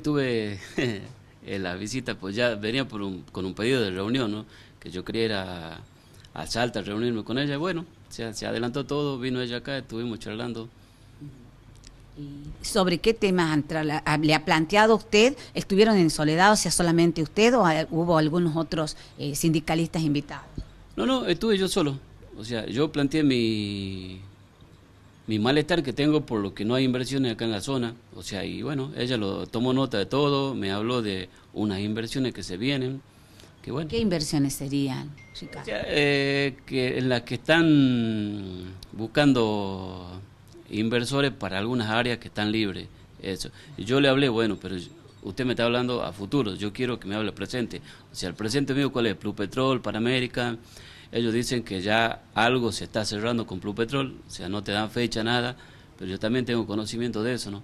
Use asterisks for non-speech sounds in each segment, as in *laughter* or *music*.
Tuve *laughs* eh, la visita, pues ya venía por con un pedido de reunión, ¿no? Que yo quería ir a, Salta a reunirme con ella. Bueno, se, adelantó todo, vino ella acá, estuvimos charlando. ¿Sobre qué temas ah, le ha planteado usted? ¿Estuvieron en soledad, o sea, solamente usted o hubo algunos otros eh, sindicalistas invitados? No, no, estuve yo solo. O sea, yo planteé mi, mi malestar que tengo por lo que no hay inversiones acá en la zona. O sea, y bueno, ella lo tomó nota de todo, me habló de unas inversiones que se vienen. ¿Qué inversiones serían, Ricardo? Eh, que en las que están buscando inversores para algunas áreas que están libres. Eso. Yo le hablé, bueno, pero usted me está hablando a futuro, yo quiero que me hable presente. O sea, el presente mío, ¿cuál es? Plupetrol, Panamérica. Ellos dicen que ya algo se está cerrando con Plupetrol, o sea, no te dan fecha, nada, pero yo también tengo conocimiento de eso, ¿no?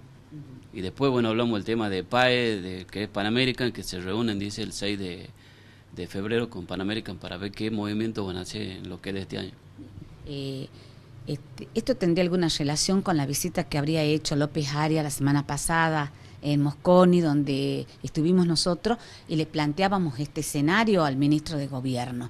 Y después, bueno, hablamos del tema de PAE, de, que es Panamerican, que se reúnen, dice, el 6 de, febrero con Panamerican para ver qué movimiento van a hacer en lo que es de este año. Eh, este, ¿Esto tendría alguna relación con la visita que habría hecho López Aria la semana pasada? en Mosconi, donde estuvimos nosotros, y le planteábamos este escenario al ministro de Gobierno.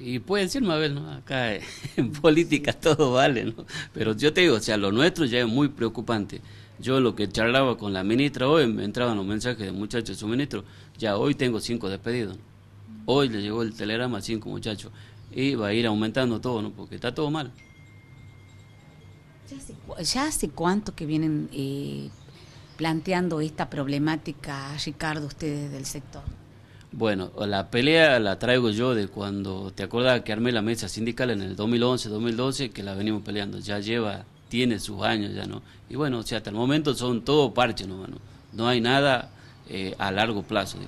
Y puede decirme, Mabel, ¿no? acá *laughs* en política todo vale, ¿no? Pero yo te digo, o sea, lo nuestro ya es muy preocupante. Yo lo que charlaba con la ministra hoy, me entraban los mensajes de muchachos, su ministro, ya hoy tengo cinco despedidos. Hoy le llegó el telegrama a cinco muchachos. Y va a ir aumentando todo, ¿no? Porque está todo mal. Ya hace, cuánto que vienen eh, planteando esta problemática, Ricardo, ustedes del sector. Bueno, la pelea la traigo yo de cuando te acuerdas que armé la mesa sindical en el 2011-2012, que la venimos peleando. Ya lleva, tiene sus años ya, ¿no? Y bueno, o sea, hasta el momento son todo parche, ¿no, No hay nada eh, a largo plazo,